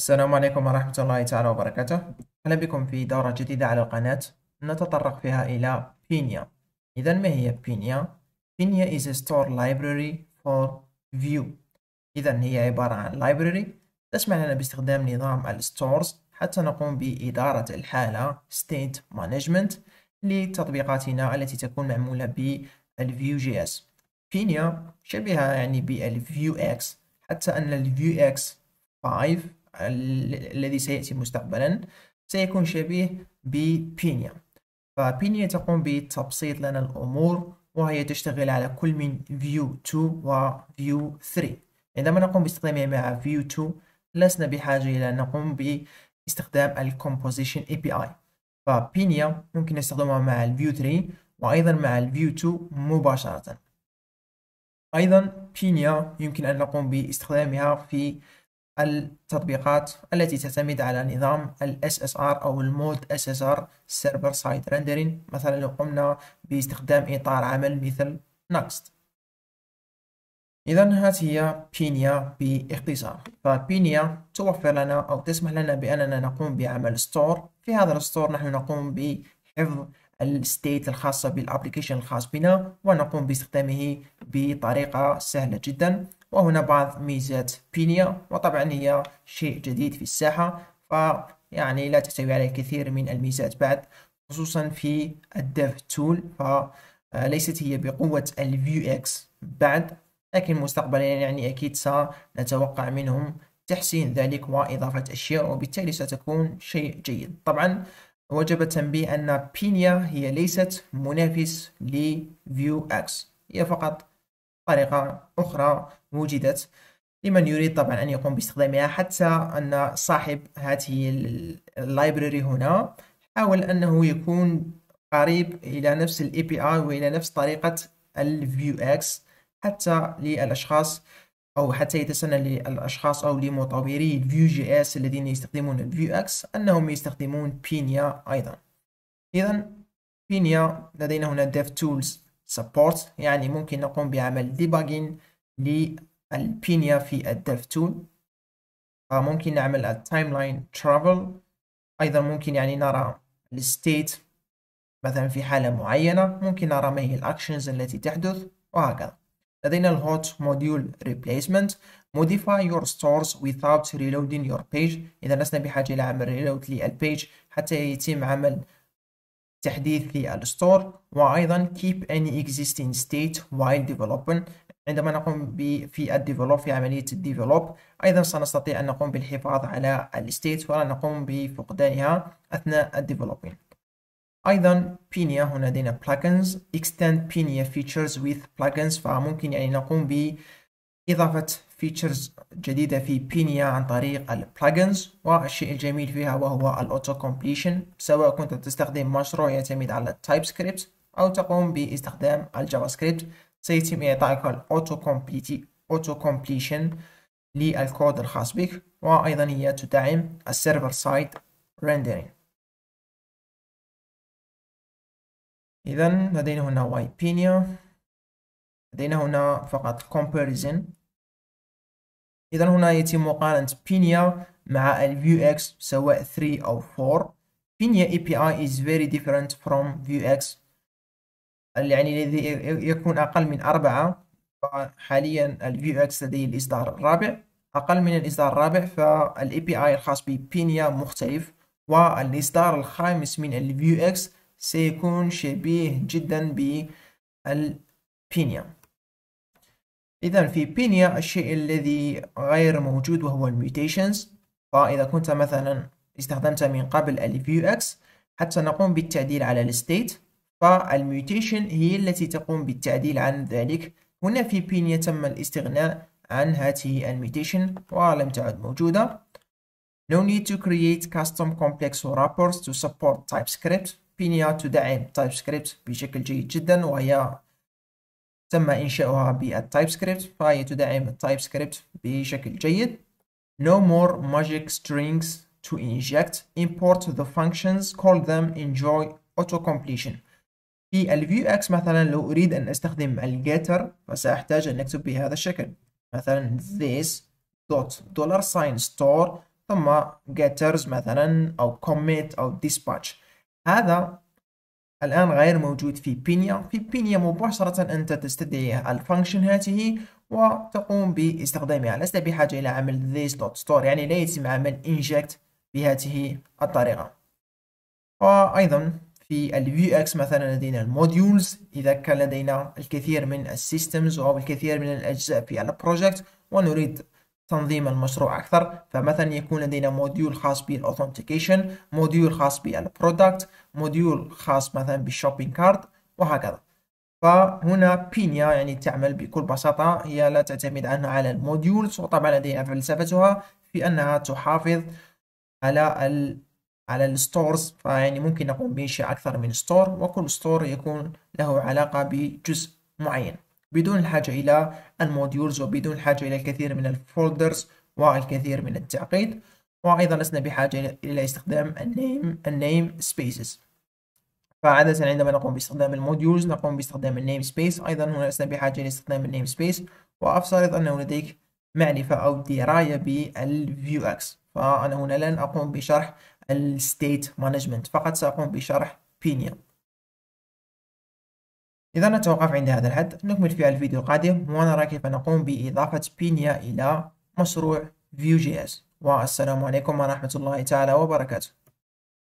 السلام عليكم ورحمة الله تعالى وبركاته أهلا بكم في دورة جديدة على القناة نتطرق فيها إلى بينيا إذا ما هي بينيا؟ بينيا is a store library for view إذا هي عبارة عن library تسمح لنا باستخدام نظام الستورز حتى نقوم بإدارة الحالة state management لتطبيقاتنا التي تكون معمولة بالفيو جي اس بينيا شبيهة يعني بالفيو اكس حتى أن الفيو اكس 5 الذي سيأتي مستقبلا سيكون شبيه ببينيا فبينيا تقوم بتبسيط لنا الأمور وهي تشتغل على كل من view 2 و view 3 عندما نقوم باستخدامها مع view 2 لسنا بحاجة إلى أن نقوم باستخدام ال composition API فبينيا ممكن نستخدمها مع ال view 3 وأيضا مع ال view 2 مباشرة أيضا بينيا يمكن أن نقوم باستخدامها في التطبيقات التي تعتمد على نظام ال SSR أو المود SSR Server Side Rendering مثلا لو قمنا باستخدام إطار عمل مثل Next إذا هذه هي بينيا باختصار فبينيا توفر لنا أو تسمح لنا بأننا نقوم بعمل ستور في هذا الستور نحن نقوم بحفظ الستيت الخاصة بالابليكيشن الخاص بنا ونقوم باستخدامه بطريقة سهلة جدا وهنا بعض ميزات بينيا وطبعا هي شيء جديد في الساحة فيعني لا تحتوي على الكثير من الميزات بعد خصوصا في الدف تول فليست آه، هي بقوة الفيو اكس بعد لكن مستقبلا يعني أكيد سنتوقع منهم تحسين ذلك وإضافة أشياء وبالتالي ستكون شيء جيد طبعا وجب التنبيه أن بينيا هي ليست منافس لفيو اكس هي فقط طريقة أخرى وجدت لمن يريد طبعا أن يقوم باستخدامها حتى أن صاحب هذه اللايبراري هنا حاول أنه يكون قريب إلى نفس الـ API وإلى نفس طريقة الـ Vuex حتى للأشخاص أو حتى يتسنى للأشخاص أو لمطوري الـ Vue.js الذين يستخدمون الـ Vuex أنهم يستخدمون بينيا أيضا إذا بينيا لدينا هنا Dev Tools supports يعني ممكن نقوم بعمل debugging للبينيا في الديف تول آه، ممكن نعمل التايم لاين ترافل ايضا ممكن يعني نرى الستيت مثلا في حالة معينة ممكن نرى ما هي الأكشنز التي تحدث وهكذا لدينا الهوت موديول ريبليسمنت modify your stores without reloading your page إذا لسنا بحاجة إلى عمل reload للبيج حتى يتم عمل تحديث للستور وأيضا keep any existing state while developing عندما نقوم في الديفلوب في عملية الديفلوب أيضا سنستطيع أن نقوم بالحفاظ على الستيت ولا نقوم بفقدانها أثناء الديفلوبين أيضا بينيا هنا لدينا plugins extend بينيا features with plugins فممكن يعني نقوم ب إضافة فيتشرز جديدة في بينيا عن طريق البلاجنز والشيء الجميل فيها وهو الأوتو كومبليشن سواء كنت تستخدم مشروع يعتمد على التايب سكريبت أو تقوم باستخدام الجافا سكريبت سيتم إعطائك الأوتو كومبليتي أوتو كومبليشن للكود الخاص بك وأيضا هي تدعم السيرفر سايد rendering إذا لدينا هنا وايبينيا لدينا هنا فقط comparison إذا هنا يتم مقارنة بينيا مع ال Vuex سواء 3 أو 4 Pinia API is very different from Vuex يعني الذي يكون أقل من أربعة حاليا ال Vuex لديه الإصدار الرابع أقل من الإصدار الرابع فال API الخاص ببينيا مختلف والإصدار الخامس من ال Vuex سيكون شبيه جدا بال Pinia إذا في بينيا الشيء الذي غير موجود وهو الميوتيشنز فإذا كنت مثلا استخدمت من قبل الفيو اكس حتى نقوم بالتعديل على الستيت فالميوتيشن هي التي تقوم بالتعديل عن ذلك هنا في بينيا تم الاستغناء عن هذه الميوتيشن ولم تعد موجودة No need to create custom complex wrappers to support TypeScript بينيا تدعم TypeScript بشكل جيد جدا وهي تم إنشاؤها بالتايب سكريبت فهي تدعم التايب سكريبت بشكل جيد No more magic strings to inject import the functions call them enjoy auto completion في view x مثلا لو اريد ان استخدم Getter فساحتاج ان اكتب بهذا الشكل مثلا this dot dollar sign store ثم getters مثلا او commit او dispatch هذا الآن غير موجود في بينيا في بينيا مباشرة أنت تستدعي الفانكشن هذه وتقوم باستخدامها لست بحاجة إلى عمل this.store يعني لا يتم عمل inject بهذه الطريقة وأيضا في الفي اكس مثلا لدينا الموديولز إذا كان لدينا الكثير من السيستمز أو الكثير من الأجزاء في البروجكت ونريد تنظيم المشروع أكثر فمثلا يكون لدينا موديول خاص بالأوثنتيكيشن موديول خاص بالبرودكت موديول خاص مثلا بالشوبينج كارد وهكذا فهنا بينيا يعني تعمل بكل بساطة هي لا تعتمد عنها على الموديول وطبعا لديها فلسفتها في أنها تحافظ على ال على الستورز فيعني ممكن نقوم بإنشاء أكثر من ستور وكل ستور يكون له علاقة بجزء معين بدون الحاجة إلى الموديولز وبدون الحاجة إلى الكثير من الفولدرز والكثير من التعقيد وأيضا لسنا بحاجة إلى استخدام النيم النيم سبيسز فعادة عندما نقوم باستخدام الموديولز نقوم باستخدام النيم سبيس أيضا هنا لسنا بحاجة إلى استخدام النيم سبيس وأفترض أنه لديك معرفة أو دراية بالفيو أكس فأنا هنا لن أقوم بشرح الستيت مانجمنت فقط سأقوم بشرح بينيا إذا نتوقف عند هذا الحد نكمل في الفيديو القادم ونرى كيف نقوم بإضافة بينيا إلى مشروع Vue.js والسلام عليكم ورحمة الله تعالى وبركاته